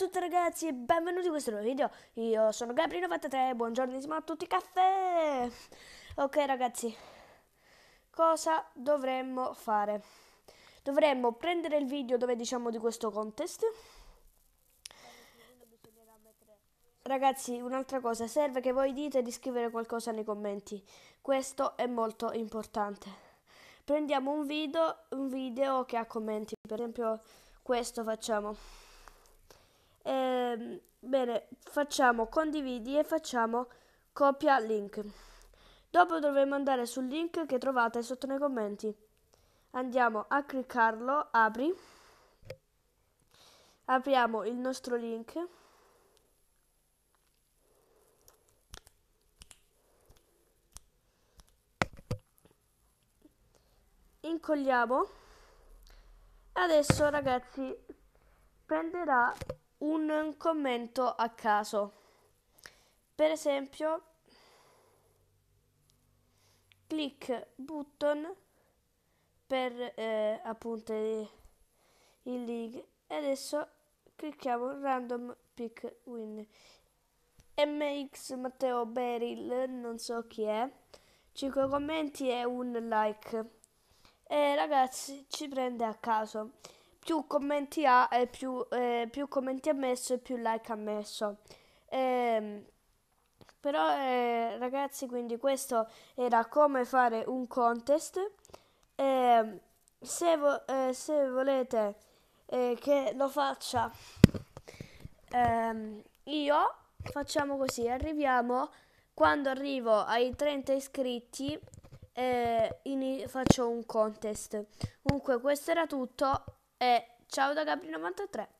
tutti ragazzi e benvenuti in questo nuovo video Io sono Gabri93, buongiorno a tutti, caffè! Ok ragazzi, cosa dovremmo fare? Dovremmo prendere il video dove diciamo di questo contest Ragazzi, un'altra cosa, serve che voi dite di scrivere qualcosa nei commenti Questo è molto importante Prendiamo un video, un video che ha commenti, per esempio questo facciamo Ehm, bene, facciamo condividi e facciamo copia link. Dopo dovremo andare sul link che trovate sotto nei commenti. Andiamo a cliccarlo, apri. Apriamo il nostro link. Incolliamo. Adesso ragazzi prenderà un commento a caso. Per esempio, click button per eh, appunto il link e adesso clicchiamo random pick win mx matteo beryl non so chi è 5 commenti e un like e ragazzi ci prende a caso più commenti ha e più, eh, più commenti ha messo e più like ha messo. Ehm, però eh, ragazzi, quindi questo era come fare un contest. Ehm, se, vo- eh, se, volete eh, che lo faccia ehm, io, facciamo così, arriviamo quando arrivo ai 30 iscritti E eh, in, faccio un contest. Comunque questo era tutto e ciao da Gabri93.